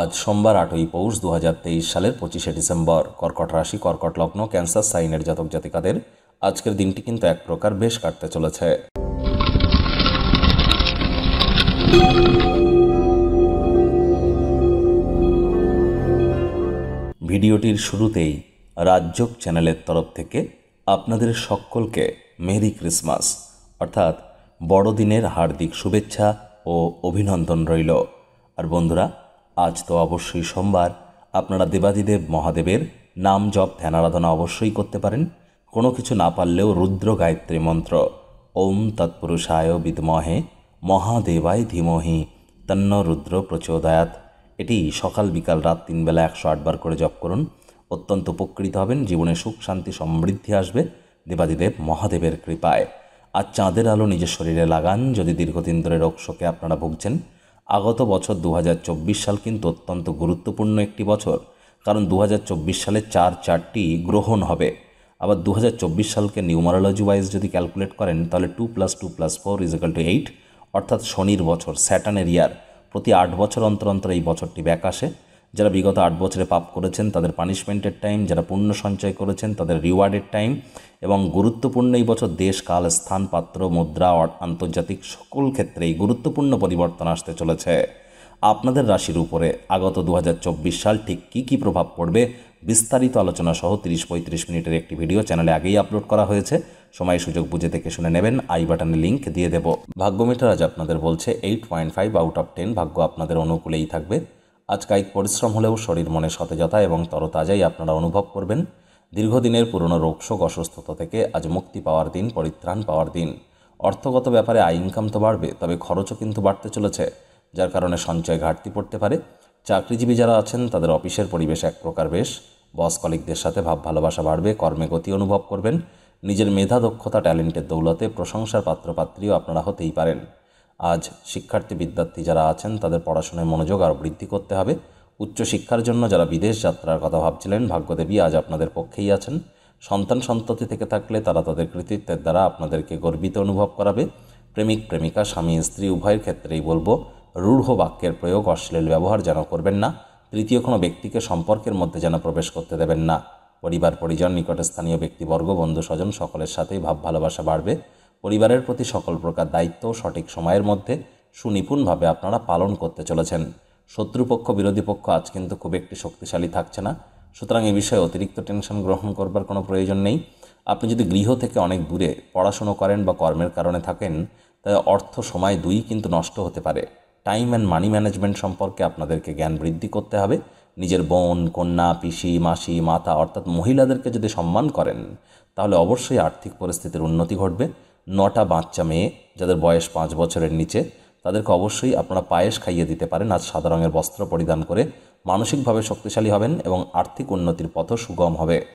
আজ সোমবার আটই পৌষ দু সালের পঁচিশে ডিসেম্বর কর্কট রাশি কর্কট লগ্ন ক্যান্সার সাইনের জাতক জাতিকাদের আজকের দিনটি কিন্তু এক প্রকার বেশ কাটতে চলেছে ভিডিওটির শুরুতেই রাজ্যক চ্যানেলের তরফ থেকে আপনাদের সকলকে মেরি ক্রিসমাস অর্থাৎ বড়দিনের হার্দিক শুভেচ্ছা ও অভিনন্দন রইল আর বন্ধুরা আজ তো অবশ্যই সোমবার আপনারা দেবাদিদেব মহাদেবের নাম জপ ধ্যানারাধনা অবশ্যই করতে পারেন কোনো কিছু না পারলেও রুদ্র গায়ত্রী মন্ত্র ওম তৎপুরুষায় বিদমহে মহাদেবায় ধীমহি তন্ন রুদ্র প্রচোদয়াত এটি সকাল বিকাল রাত তিনবেলা একশো আটবার করে জপ করুন অত্যন্ত উপকৃত হবেন জীবনে সুখ শান্তি সমৃদ্ধি আসবে দেবাদিদেব মহাদেবের কৃপায় আর চাঁদের আলো নিজের শরীরে লাগান যদি দীর্ঘদিন ধরে রোগ শোকে আপনারা ভুগছেন আগত বছর দু সাল কিন্তু অত্যন্ত গুরুত্বপূর্ণ একটি বছর কারণ দু সালে চার চারটি গ্রহণ হবে আবার দু সালকে নিউমারোলজি ওয়াইজ যদি ক্যালকুলেট করেন তাহলে two plus two plus four is equal to eight অর্থাৎ শনির বছর স্যাটানের ইয়ার প্রতি আট বছর অন্তর অন্তর এই বছরটি ব্যাক আসে যারা বিগত আট বছরে পাপ করেছেন তাদের পানিশমেন্টের টাইম যারা পুণ্য সঞ্চয় করেছেন তাদের রিওয়ার্ডের টাইম এবং গুরুত্বপূর্ণ এই বছর দেশ কাল স্থান পাত্র মুদ্রা আন্তর্জাতিক সকল ক্ষেত্রেই গুরুত্বপূর্ণ পরিবর্তন আসতে চলেছে আপনাদের রাশির উপরে আগত দু সাল ঠিক কী কী প্রভাব পড়বে বিস্তারিত আলোচনা সহ তিরিশ পঁয়ত্রিশ মিনিটের একটি ভিডিও চ্যানেলে আগেই আপলোড করা হয়েছে সময় সুযোগ বুঝে দেখে শুনে নেবেন আই বাটনে লিঙ্ক দিয়ে দেব ভাগ্যমিটার আজ আপনাদের বলছে eight point five out of ten ভাগ্য আপনাদের অনুকূলেই থাকবে আজ কায়িক পরিশ্রম হলেও শরীর মনে সতেজতা এবং তরতাজাই আপনারা অনুভব করবেন দীর্ঘদিনের পুরনো রোগশোক অসুস্থতা থেকে আজ মুক্তি পাওয়ার দিন পরিত্রাণ পাওয়ার দিন অর্থগত ব্যাপারে আয় ইনকাম তো বাড়বে তবে খরচও কিন্তু বাড়তে চলেছে যার কারণে সঞ্চয় ঘাটতি পড়তে পারে চাকরিজীবী যারা আছেন তাদের অফিসের পরিবেশ এক প্রকার বেশ বস কলিকদের সাথে ভাব ভালোবাসা বাড়বে কর্মে গতি অনুভব করবেন নিজের মেধা দক্ষতা ট্যালেন্টের দৌলতে প্রশংসার পাত্রপাত্রীও আপনারা হতেই পারেন আজ শিক্ষার্থী বিদ্যার্থী যারা আছেন তাদের পড়াশোনায় মনোযোগ আরও বৃদ্ধি করতে হবে উচ্চশিক্ষার জন্য যারা বিদেশ যাত্রার কথা ভাবছিলেন ভাগ্যদেবী আজ আপনাদের পক্ষেই আছেন সন্তান সন্ততি থেকে থাকলে তারা তাদের কৃতিত্বের দ্বারা আপনাদেরকে গর্বিত অনুভব করাবে প্রেমিক প্রেমিকা স্বামী স্ত্রী উভয়ের ক্ষেত্রেই বলবো রূঢ় বাক্যের প্রয়োগ অশ্লীল ব্যবহার যেন করবেন না তৃতীয় কোনো ব্যক্তিকে সম্পর্কের মধ্যে যেন প্রবেশ করতে দেবেন না পরিবার পরিজন নিকটস্থানীয় ব্যক্তিবর্গ বন্ধু স্বজন সকলের সাথেই ভাব ভালোবাসা বাড়বে পরিবারের প্রতি সকল প্রকার দায়িত্ব সঠিক সময়ের মধ্যে সুনিপুণভাবে আপনারা পালন করতে চলেছেন শত্রুপক্ষ বিরোধী পক্ষ আজ কিন্তু খুব একটি শক্তিশালী থাকছে না সুতরাং এ বিষয়ে অতিরিক্ত টেনশন গ্রহণ করবার কোনো প্রয়োজন নেই আপনি যদি গৃহ থেকে অনেক দূরে পড়াশুনো করেন বা কর্মের কারণে থাকেন তাহলে অর্থ সময় দুই কিন্তু নষ্ট হতে পারে টাইম অ্যান্ড মানি ম্যানেজমেন্ট সম্পর্কে আপনাদেরকে জ্ঞান বৃদ্ধি করতে হবে নিজের বোন কন্যা পিসি মাসি মাতা অর্থাৎ মহিলাদেরকে যদি সম্মান করেন তাহলে অবশ্যই আর্থিক পরিস্থিতির উন্নতি ঘটবে নটা বাচ্চা মেয়ে যাদের বয়স পাঁচ বছরের নিচে তাদেরকে অবশ্যই আপনারা পায়েস খাইয়ে দিতে পারেন আজ সাদা রঙের বস্ত্র পরিধান করে মানসিকভাবে শক্তিশালী হবেন এবং আর্থিক উন্নতির পথও সুগম হবে